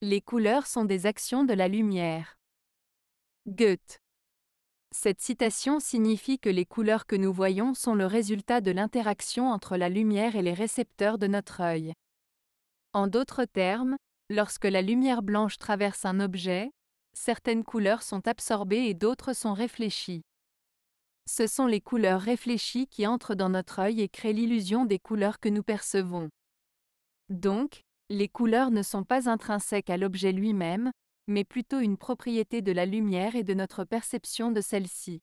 Les couleurs sont des actions de la lumière. Goethe. Cette citation signifie que les couleurs que nous voyons sont le résultat de l'interaction entre la lumière et les récepteurs de notre œil. En d'autres termes, lorsque la lumière blanche traverse un objet, certaines couleurs sont absorbées et d'autres sont réfléchies. Ce sont les couleurs réfléchies qui entrent dans notre œil et créent l'illusion des couleurs que nous percevons. Donc, les couleurs ne sont pas intrinsèques à l'objet lui-même, mais plutôt une propriété de la lumière et de notre perception de celle-ci.